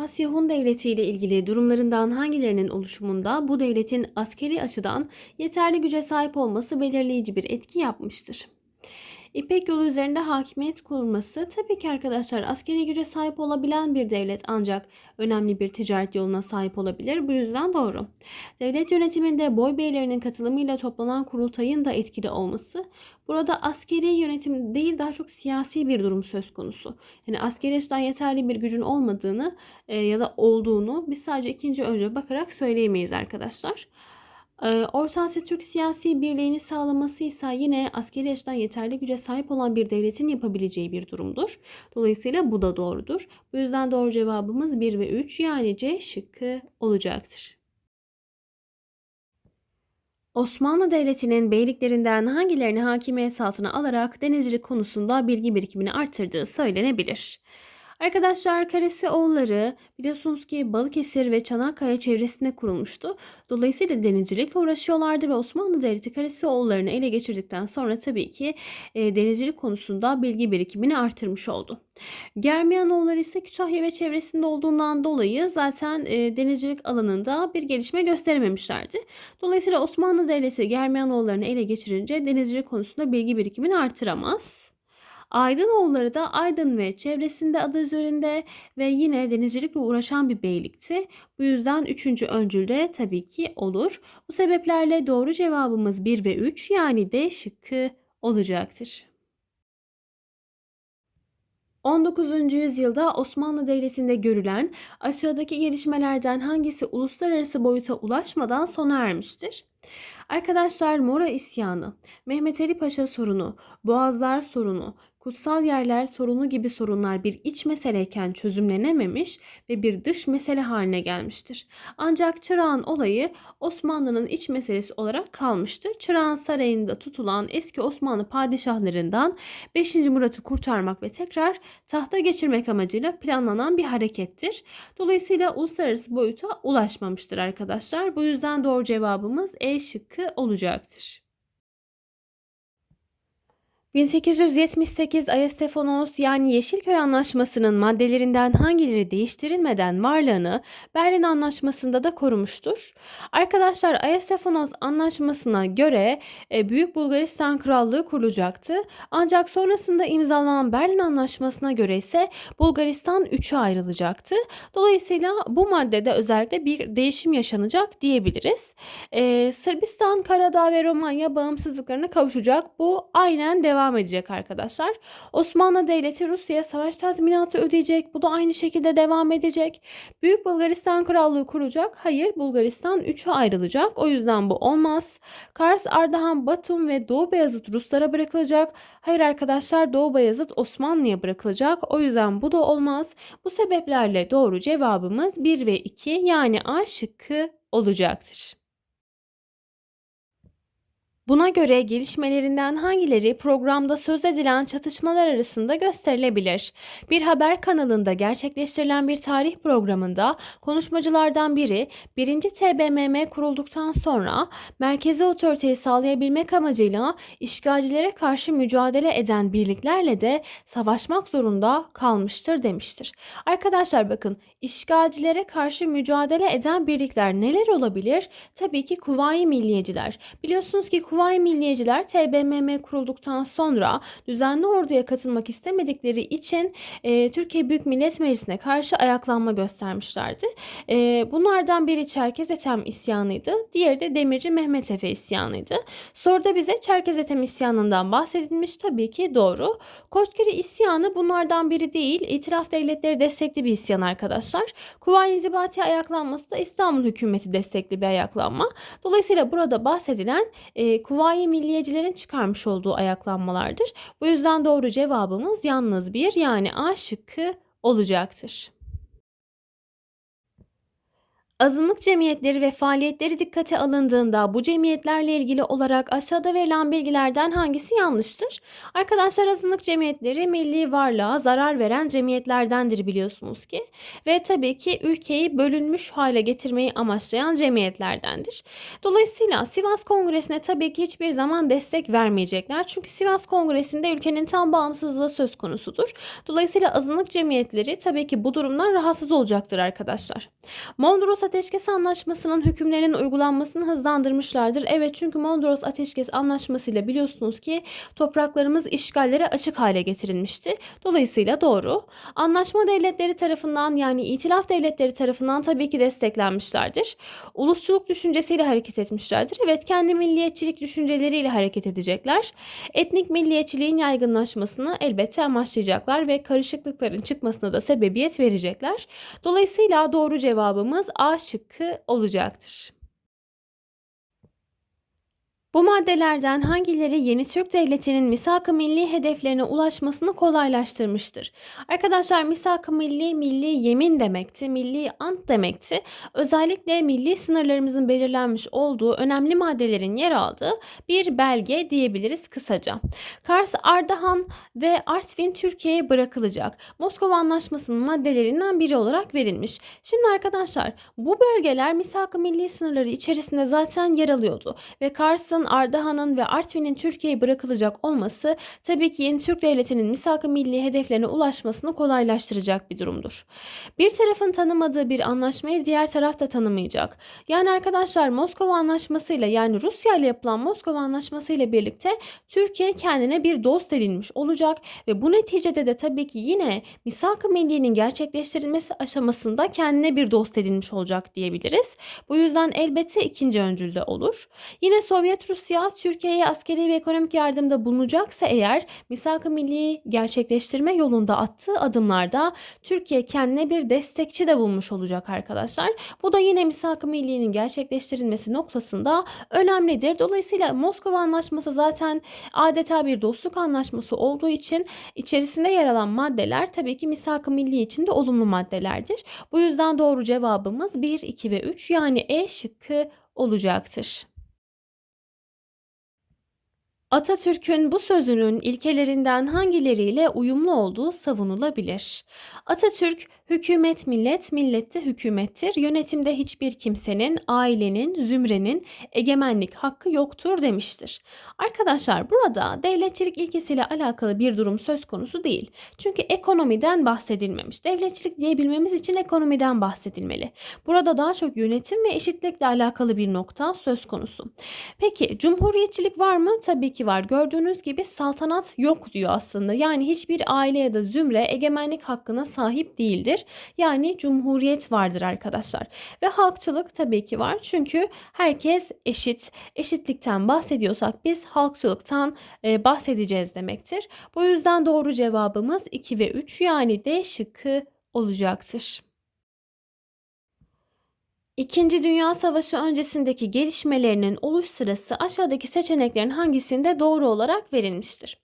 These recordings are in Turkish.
Asya Hun Devleti ile ilgili durumlarından hangilerinin oluşumunda bu devletin askeri açıdan yeterli güce sahip olması belirleyici bir etki yapmıştır. İpek yolu üzerinde hakimiyet kurulması tabii ki arkadaşlar askeri güce sahip olabilen bir devlet ancak önemli bir ticaret yoluna sahip olabilir. Bu yüzden doğru. Devlet yönetiminde boy beylerinin katılımıyla toplanan kurultayın da etkili olması burada askeri yönetim değil daha çok siyasi bir durum söz konusu. Yani askeri açıdan yeterli bir gücün olmadığını e, ya da olduğunu biz sadece ikinci önce bakarak söyleyemeyiz arkadaşlar. Ee, Orta Asya Türk siyasi birliğini sağlaması ise yine askeri açıdan yeterli güce sahip olan bir devletin yapabileceği bir durumdur. Dolayısıyla bu da doğrudur. Bu yüzden doğru cevabımız 1 ve 3 yani C şıkkı olacaktır. Osmanlı Devleti'nin beyliklerinden hangilerini hakimiyet altına alarak denizcilik konusunda bilgi birikimini artırdığı söylenebilir. Arkadaşlar Karesi Oğulları biliyorsunuz ki Balıkesir ve Çanakkale çevresinde kurulmuştu. Dolayısıyla denizcilikle uğraşıyorlardı ve Osmanlı Devleti Karesi Oğullarını ele geçirdikten sonra tabii ki e, denizcilik konusunda bilgi birikimini artırmış oldu. Germiyan oğulları ise Kütahya ve çevresinde olduğundan dolayı zaten e, denizcilik alanında bir gelişme gösterememişlerdi. Dolayısıyla Osmanlı Devleti Germiyan oğullarını ele geçirince denizcilik konusunda bilgi birikimini artıramaz. Aydınoğulları da Aydın ve çevresinde adı üzerinde ve yine denizcilikle uğraşan bir beylikti. Bu yüzden 3. öncülde tabii ki olur. Bu sebeplerle doğru cevabımız 1 ve 3 yani D şıkkı olacaktır. 19. yüzyılda Osmanlı Devleti'nde görülen aşağıdaki gelişmelerden hangisi uluslararası boyuta ulaşmadan sona ermiştir? Arkadaşlar Mora isyanı, Mehmet Ali Paşa sorunu, Boğazlar sorunu, kutsal yerler sorunu gibi sorunlar bir iç meseleyken çözümlenememiş ve bir dış mesele haline gelmiştir. Ancak Çırağan olayı Osmanlı'nın iç meselesi olarak kalmıştır. Çırağan Sarayı'nda tutulan eski Osmanlı padişahlarından 5. Murat'ı kurtarmak ve tekrar tahta geçirmek amacıyla planlanan bir harekettir. Dolayısıyla uluslararası boyuta ulaşmamıştır arkadaşlar. Bu yüzden doğru cevabımız E şıkkı olacaktır. 1878 Ayastefanos yani Yeşilköy Anlaşması'nın maddelerinden hangileri değiştirilmeden varlığını Berlin Anlaşması'nda da korumuştur. Arkadaşlar Ayastefanos Anlaşması'na göre e, Büyük Bulgaristan Krallığı kurulacaktı. Ancak sonrasında imzalanan Berlin Anlaşması'na göre ise Bulgaristan 3'e ayrılacaktı. Dolayısıyla bu maddede özellikle bir değişim yaşanacak diyebiliriz. Ee, Sırbistan, Karadağ ve Romanya bağımsızlıklarına kavuşacak. Bu aynen devam devam edecek arkadaşlar. Osmanlı Devleti Rusya'ya savaş tazminatı ödeyecek. Bu da aynı şekilde devam edecek. Büyük Bulgaristan Krallığı kuracak. Hayır Bulgaristan 3'e ayrılacak. O yüzden bu olmaz. Kars, Ardahan, Batum ve Doğu Beyazıt Ruslara bırakılacak. Hayır arkadaşlar Doğu Beyazıt Osmanlı'ya bırakılacak. O yüzden bu da olmaz. Bu sebeplerle doğru cevabımız 1 ve 2 yani A şıkkı olacaktır. Buna göre gelişmelerinden hangileri programda söz edilen çatışmalar arasında gösterilebilir? Bir haber kanalında gerçekleştirilen bir tarih programında konuşmacılardan biri 1. TBMM kurulduktan sonra merkezi otoriteyi sağlayabilmek amacıyla işgalcilere karşı mücadele eden birliklerle de savaşmak zorunda kalmıştır demiştir. Arkadaşlar bakın işgalcilere karşı mücadele eden birlikler neler olabilir? Tabii ki Kuvayi Milliyeciler. Biliyorsunuz ki Kuvayi Yuvay milliyeciler TBMM kurulduktan sonra düzenli orduya katılmak istemedikleri için e, Türkiye Büyük Millet Meclisi'ne karşı ayaklanma göstermişlerdi. E, bunlardan biri Çerkez Etem isyanıydı. Diğeri de Demirci Mehmet Efe isyanıydı. Soruda bize Çerkez Etem isyanından bahsedilmiş tabii ki doğru. Koçgiri isyanı bunlardan biri değil. İtiraf devletleri destekli bir isyan arkadaşlar. Kuvayi İnzibati ayaklanması da İstanbul hükümeti destekli bir ayaklanma. Dolayısıyla burada bahsedilen e, Kuvayi Milliyecilerin çıkarmış olduğu ayaklanmalardır. Bu yüzden doğru cevabımız yalnız bir yani A şıkkı olacaktır. Azınlık cemiyetleri ve faaliyetleri dikkate alındığında bu cemiyetlerle ilgili olarak aşağıda verilen bilgilerden hangisi yanlıştır? Arkadaşlar azınlık cemiyetleri milli varlığa zarar veren cemiyetlerdendir biliyorsunuz ki. Ve tabii ki ülkeyi bölünmüş hale getirmeyi amaçlayan cemiyetlerdendir. Dolayısıyla Sivas Kongresi'ne tabii ki hiçbir zaman destek vermeyecekler. Çünkü Sivas Kongresi'nde ülkenin tam bağımsızlığı söz konusudur. Dolayısıyla azınlık cemiyetleri tabii ki bu durumdan rahatsız olacaktır arkadaşlar. Mondros Ateşkes Anlaşması'nın hükümlerinin uygulanmasını hızlandırmışlardır. Evet çünkü Mondros Ateşkes Anlaşması ile biliyorsunuz ki topraklarımız işgallere açık hale getirilmişti. Dolayısıyla doğru. Anlaşma devletleri tarafından yani itilaf devletleri tarafından tabii ki desteklenmişlerdir. Ulusçuluk düşüncesiyle hareket etmişlerdir. Evet kendi milliyetçilik düşünceleriyle hareket edecekler. Etnik milliyetçiliğin yaygınlaşmasını elbette amaçlayacaklar ve karışıklıkların çıkmasına da sebebiyet verecekler. Dolayısıyla doğru cevabımız A şıkkı olacaktır. Bu maddelerden hangileri yeni Türk Devleti'nin misak-ı milli hedeflerine ulaşmasını kolaylaştırmıştır? Arkadaşlar misak-ı milli, milli yemin demekti, milli ant demekti. Özellikle milli sınırlarımızın belirlenmiş olduğu önemli maddelerin yer aldığı bir belge diyebiliriz kısaca. Kars, Ardahan ve Artvin Türkiye'ye bırakılacak. Moskova Anlaşması'nın maddelerinden biri olarak verilmiş. Şimdi arkadaşlar bu bölgeler misak-ı milli sınırları içerisinde zaten yer alıyordu ve Kars'ın Van'ın, Ardahan'ın ve Artvin'in Türkiye'ye bırakılacak olması tabii ki yeni Türk Devleti'nin misak-ı milli hedeflerine ulaşmasını kolaylaştıracak bir durumdur. Bir tarafın tanımadığı bir anlaşmayı diğer taraf da tanımayacak. Yani arkadaşlar Moskova Anlaşması ile yani Rusya ile yapılan Moskova Anlaşması ile birlikte Türkiye kendine bir dost edinmiş olacak ve bu neticede de tabii ki yine misak-ı milli'nin gerçekleştirilmesi aşamasında kendine bir dost edinmiş olacak diyebiliriz. Bu yüzden elbette ikinci öncülde olur. Yine Sovyet Rusya Türkiye'ye askeri ve ekonomik yardımda bulunacaksa eğer misak-ı milli gerçekleştirme yolunda attığı adımlarda Türkiye kendine bir destekçi de bulmuş olacak arkadaşlar. Bu da yine misak-ı millinin gerçekleştirilmesi noktasında önemlidir. Dolayısıyla Moskova Anlaşması zaten adeta bir dostluk anlaşması olduğu için içerisinde yer alan maddeler tabii ki misak-ı milli için de olumlu maddelerdir. Bu yüzden doğru cevabımız 1, 2 ve 3 yani E şıkkı olacaktır. Atatürk'ün bu sözünün ilkelerinden hangileriyle uyumlu olduğu savunulabilir? Atatürk, hükümet millet, millette hükümettir, yönetimde hiçbir kimsenin, ailenin, zümrenin egemenlik hakkı yoktur demiştir. Arkadaşlar burada devletçilik ilkesiyle alakalı bir durum söz konusu değil. Çünkü ekonomiden bahsedilmemiş. Devletçilik diyebilmemiz için ekonomiden bahsedilmeli. Burada daha çok yönetim ve eşitlikle alakalı bir nokta söz konusu. Peki cumhuriyetçilik var mı? Tabii ki etki var. Gördüğünüz gibi saltanat yok diyor aslında. Yani hiçbir aile ya da zümre egemenlik hakkına sahip değildir. Yani cumhuriyet vardır arkadaşlar. Ve halkçılık tabii ki var. Çünkü herkes eşit. Eşitlikten bahsediyorsak biz halkçılıktan e, bahsedeceğiz demektir. Bu yüzden doğru cevabımız 2 ve 3 yani D şıkkı olacaktır. İkinci Dünya Savaşı öncesindeki gelişmelerinin oluş sırası aşağıdaki seçeneklerin hangisinde doğru olarak verilmiştir?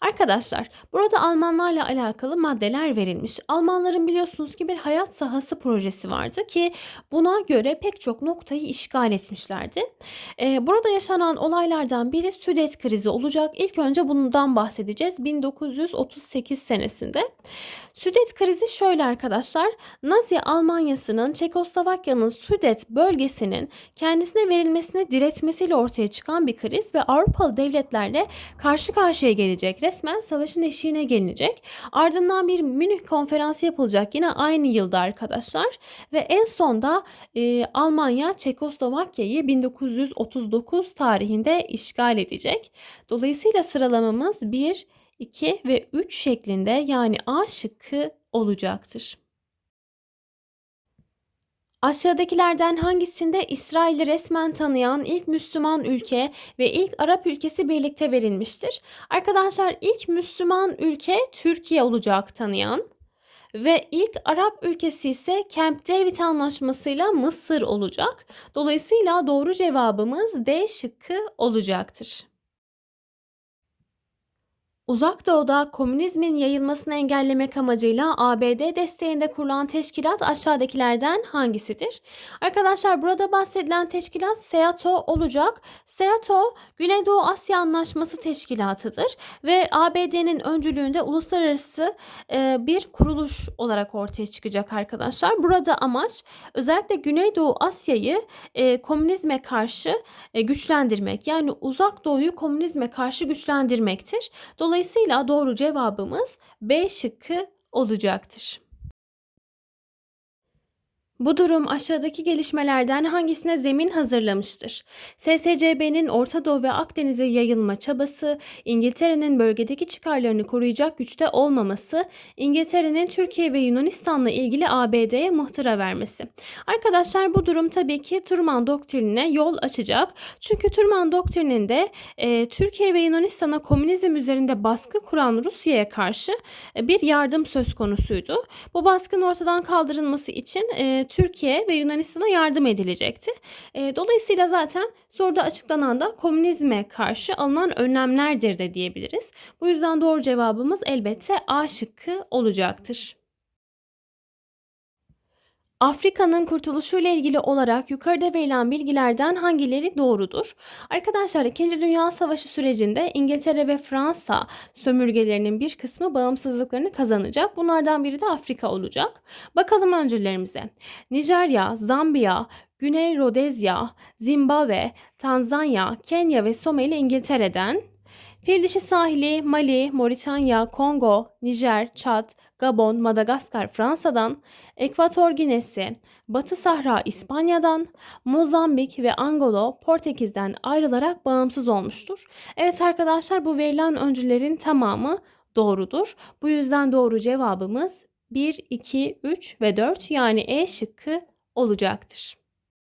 Arkadaşlar burada Almanlarla alakalı maddeler verilmiş. Almanların biliyorsunuz ki bir hayat sahası projesi vardı ki buna göre pek çok noktayı işgal etmişlerdi. Ee, burada yaşanan olaylardan biri Südet krizi olacak. İlk önce bundan bahsedeceğiz 1938 senesinde. Südet krizi şöyle arkadaşlar Nazi Almanyası'nın Çekoslovakya'nın Südet Sudet bölgesinin kendisine verilmesine diretmesiyle ortaya çıkan bir kriz ve Avrupalı devletlerle karşı karşıya gelecek. Resmen savaşın eşiğine gelinecek. Ardından bir Münih konferansı yapılacak yine aynı yılda arkadaşlar. Ve en sonda e, Almanya Çekoslovakya'yı 1939 tarihinde işgal edecek. Dolayısıyla sıralamamız 1, 2 ve 3 şeklinde yani A şıkkı olacaktır. Aşağıdakilerden hangisinde İsrail'i resmen tanıyan ilk Müslüman ülke ve ilk Arap ülkesi birlikte verilmiştir? Arkadaşlar ilk Müslüman ülke Türkiye olacak tanıyan ve ilk Arap ülkesi ise Camp David anlaşmasıyla Mısır olacak. Dolayısıyla doğru cevabımız D şıkkı olacaktır. Uzak Doğu'da komünizmin yayılmasını engellemek amacıyla ABD desteğinde kurulan teşkilat aşağıdakilerden hangisidir? Arkadaşlar burada bahsedilen teşkilat SEATO olacak. SEATO Güneydoğu Asya Anlaşması Teşkilatı'dır ve ABD'nin öncülüğünde uluslararası e, bir kuruluş olarak ortaya çıkacak arkadaşlar. Burada amaç özellikle Güneydoğu Asya'yı e, komünizme karşı e, güçlendirmek yani Uzak Doğu'yu komünizme karşı güçlendirmektir. Dolayısıyla Dolayısıyla doğru cevabımız B şıkkı olacaktır. Bu durum aşağıdaki gelişmelerden hangisine zemin hazırlamıştır? SSCB'nin Orta Doğu ve Akdeniz'e yayılma çabası, İngiltere'nin bölgedeki çıkarlarını koruyacak güçte olmaması, İngiltere'nin Türkiye ve Yunanistan'la ilgili ABD'ye muhtıra vermesi. Arkadaşlar bu durum tabii ki Truman doktrinine yol açacak. Çünkü Truman doktrininde e, Türkiye ve Yunanistan'a komünizm üzerinde baskı kuran Rusya'ya karşı e, bir yardım söz konusuydu. Bu baskının ortadan kaldırılması için e, Türkiye ve Yunanistan'a yardım edilecekti. E, dolayısıyla zaten soruda açıklanan da komünizme karşı alınan önlemlerdir de diyebiliriz. Bu yüzden doğru cevabımız elbette A şıkkı olacaktır. Afrika'nın kurtuluşuyla ilgili olarak yukarıda verilen bilgilerden hangileri doğrudur? Arkadaşlar 2. Dünya Savaşı sürecinde İngiltere ve Fransa sömürgelerinin bir kısmı bağımsızlıklarını kazanacak. Bunlardan biri de Afrika olacak. Bakalım öncülerimize. Nijerya, Zambiya, Güney Rodezya, Zimbabwe, Tanzanya, Kenya ve Somali İngiltere'den Filidişi sahili, Mali, Moritanya, Kongo, Nijer, Çat, Gabon, Madagaskar Fransa'dan, Ekvator Ginesi, Batı Sahra İspanya'dan, Mozambik ve Angola Portekiz'den ayrılarak bağımsız olmuştur. Evet arkadaşlar bu verilen öncülerin tamamı doğrudur. Bu yüzden doğru cevabımız 1, 2, 3 ve 4 yani E şıkkı olacaktır.